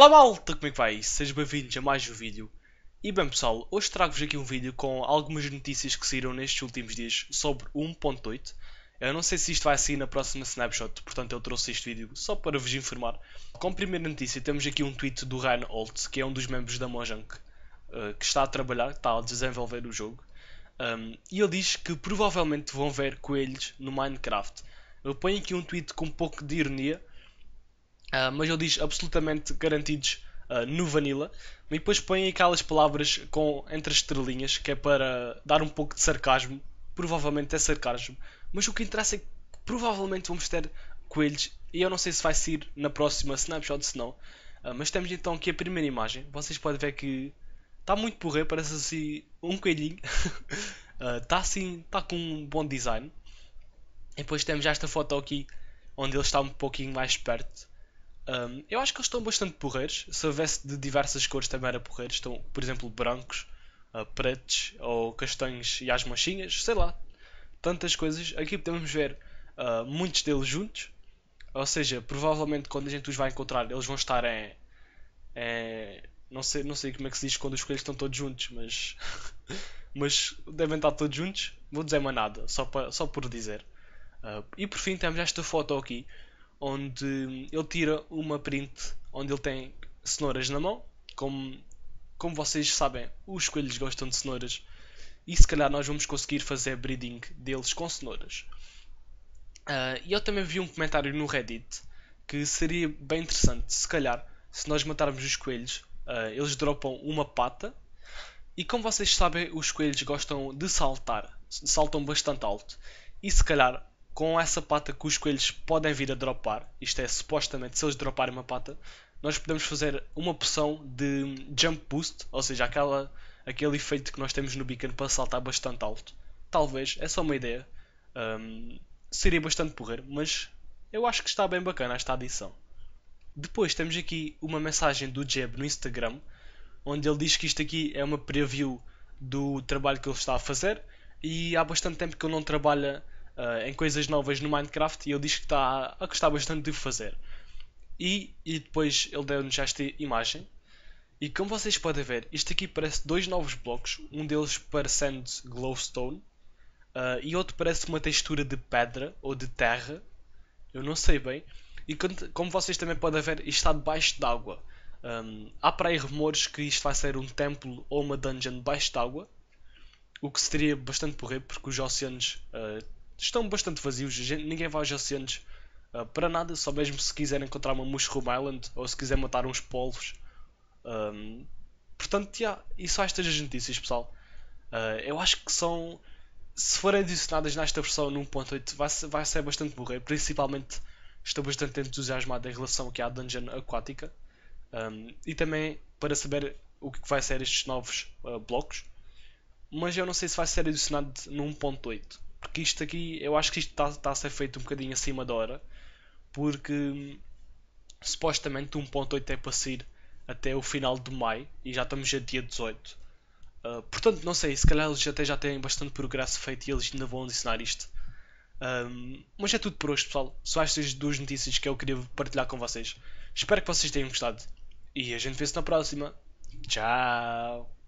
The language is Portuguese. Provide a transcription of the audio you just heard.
Olá malta, como é que vai? Sejam bem-vindos a mais um vídeo. E bem pessoal, hoje trago-vos aqui um vídeo com algumas notícias que saíram nestes últimos dias sobre 1.8. Eu não sei se isto vai sair na próxima snapshot, portanto eu trouxe este vídeo só para vos informar. Como primeira notícia temos aqui um tweet do Ryan Holt, que é um dos membros da Mojang, eh, que está a trabalhar, está a desenvolver o jogo. e ele diz que provavelmente vão ver coelhos no Minecraft. Eu ponho aqui um tweet com um pouco de ironia, Uh, mas ele diz absolutamente garantidos uh, no Vanilla. E depois põe aquelas palavras com, entre as estrelinhas, que é para dar um pouco de sarcasmo. Provavelmente é sarcasmo. Mas o que interessa é que provavelmente vamos ter coelhos. E eu não sei se vai ser na próxima snapshot, se não. Uh, mas temos então aqui a primeira imagem. Vocês podem ver que está muito porré, parece assim um coelhinho. Está assim, está com um bom design. E depois temos já esta foto aqui, onde ele está um pouquinho mais perto. Um, eu acho que eles estão bastante porreiros. Se houvesse de diversas cores também era porreiros. Estão, por exemplo, brancos, uh, pretos ou castanhos e as manchinhas, sei lá. Tantas coisas. Aqui podemos ver uh, muitos deles juntos. Ou seja, provavelmente quando a gente os vai encontrar, eles vão estar em. em não, sei, não sei como é que se diz quando os coelhos estão todos juntos, mas. mas devem estar todos juntos. Vou dizer mais nada, só, pra, só por dizer. Uh, e por fim temos esta foto aqui onde ele tira uma print onde ele tem cenouras na mão. Como, como vocês sabem, os coelhos gostam de cenouras e se calhar nós vamos conseguir fazer breeding deles com cenouras. Uh, e eu também vi um comentário no Reddit que seria bem interessante, se calhar, se nós matarmos os coelhos, uh, eles dropam uma pata. E como vocês sabem, os coelhos gostam de saltar, saltam bastante alto. E se calhar com essa pata que os coelhos podem vir a dropar, isto é, supostamente, se eles droparem uma pata, nós podemos fazer uma opção de jump boost, ou seja, aquela, aquele efeito que nós temos no beacon para saltar bastante alto. Talvez, é só uma ideia. Um, seria bastante porreiro, mas eu acho que está bem bacana esta adição. Depois temos aqui uma mensagem do Jeb no Instagram, onde ele diz que isto aqui é uma preview do trabalho que ele está a fazer e há bastante tempo que ele não trabalha uh, em coisas novas no Minecraft e ele diz que está a gostar bastante de fazer. E, e depois ele deu-nos esta imagem. E como vocês podem ver, isto aqui parece dois novos blocos, um deles parecendo glowstone uh, e outro parece uma textura de pedra ou de terra, eu não sei bem. E como vocês também podem ver, isto está debaixo d'água. Um, ehm, há para aí rumores que isto vai ser um templo ou uma dungeon debaixo d'água, o que seria bastante porrer, porque os oceanos uh, estão bastante vazios, ninguém vai aos oceanos uh, para nada, só mesmo se quiser encontrar uma Mushroom Island ou se quiser matar uns polvos. Um, ah, portanto, yeah, e só estas as notícias, pessoal. Uh, eu acho que são. Se forem adicionadas nesta versão 1.8, vai, ser, vai ser bastante morrer. Principalmente, estou bastante entusiasmado em relação aqui à Dungeon Aquática. Um, e também para saber o que vai ser estes novos uh, blocos. Mas eu não sei se vai ser adicionado no 1.8. Porque isto aqui, eu acho que isto está, tá a ser feito um bocadinho acima da hora. Porque supostamente 1.8 é para sair até o final de maio e já estamos a dia 18. Uh, ah, portanto, não sei, se calhar eles até já têm bastante progresso feito e eles ainda vão adicionar isto. Um, ah, mas é tudo por hoje, pessoal. Só estas duas notícias que eu queria partilhar com vocês. Espero que vocês tenham gostado. E a gente vê-se na próxima. Tchau!